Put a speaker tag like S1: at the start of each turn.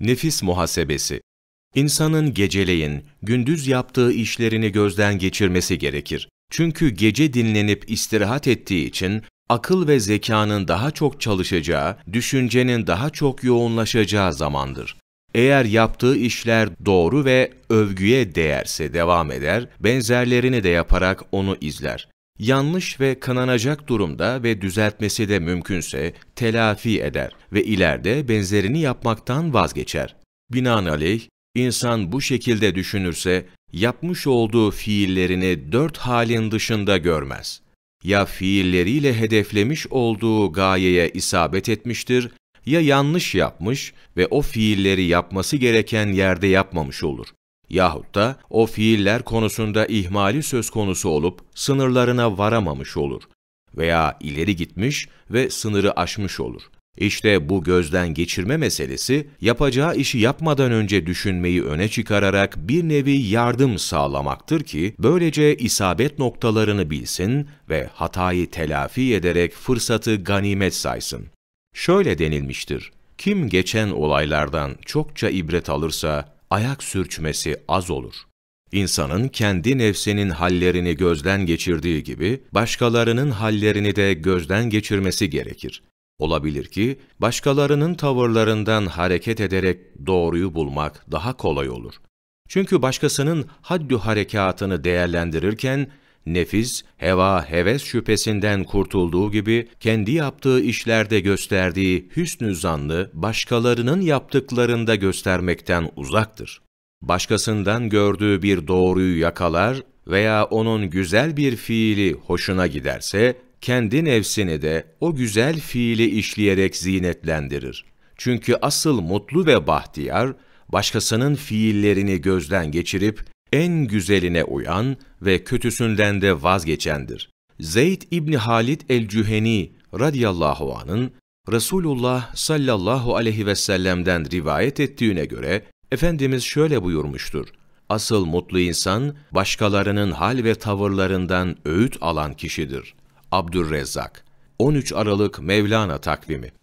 S1: Nefis muhasebesi İnsanın geceleyin, gündüz yaptığı işlerini gözden geçirmesi gerekir. Çünkü gece dinlenip istirahat ettiği için akıl ve zekanın daha çok çalışacağı, düşüncenin daha çok yoğunlaşacağı zamandır. Eğer yaptığı işler doğru ve övgüye değerse devam eder, benzerlerini de yaparak onu izler yanlış ve kananacak durumda ve düzeltmesi de mümkünse telafi eder ve ileride benzerini yapmaktan vazgeçer. Binaenaleyh, insan bu şekilde düşünürse yapmış olduğu fiillerini dört halin dışında görmez. Ya fiilleriyle hedeflemiş olduğu gayeye isabet etmiştir, ya yanlış yapmış ve o fiilleri yapması gereken yerde yapmamış olur yahut da o fiiller konusunda ihmali söz konusu olup sınırlarına varamamış olur veya ileri gitmiş ve sınırı aşmış olur. İşte bu gözden geçirme meselesi yapacağı işi yapmadan önce düşünmeyi öne çıkararak bir nevi yardım sağlamaktır ki böylece isabet noktalarını bilsin ve hatayı telafi ederek fırsatı ganimet saysın. Şöyle denilmiştir. Kim geçen olaylardan çokça ibret alırsa ayak sürçmesi az olur. İnsanın kendi nefsinin hallerini gözden geçirdiği gibi başkalarının hallerini de gözden geçirmesi gerekir. Olabilir ki başkalarının tavırlarından hareket ederek doğruyu bulmak daha kolay olur. Çünkü başkasının haddü harekatını değerlendirirken nefis, heva, heves şüphesinden kurtulduğu gibi kendi yaptığı işlerde gösterdiği hüsnü zanlı başkalarının yaptıklarında göstermekten uzaktır. Başkasından gördüğü bir doğruyu yakalar veya onun güzel bir fiili hoşuna giderse kendi nefsini de o güzel fiili işleyerek zinetlendirir. Çünkü asıl mutlu ve bahtiyar başkasının fiillerini gözden geçirip en güzeline uyan ve kötüsünden de vazgeçendir. Zeyd İbni Halid el-Cüheni radıyallahu anın Resulullah sallallahu aleyhi ve sellem'den rivayet ettiğine göre Efendimiz şöyle buyurmuştur. Asıl mutlu insan başkalarının hal ve tavırlarından öğüt alan kişidir. Abdurrezzak 13 Aralık Mevlana takvimi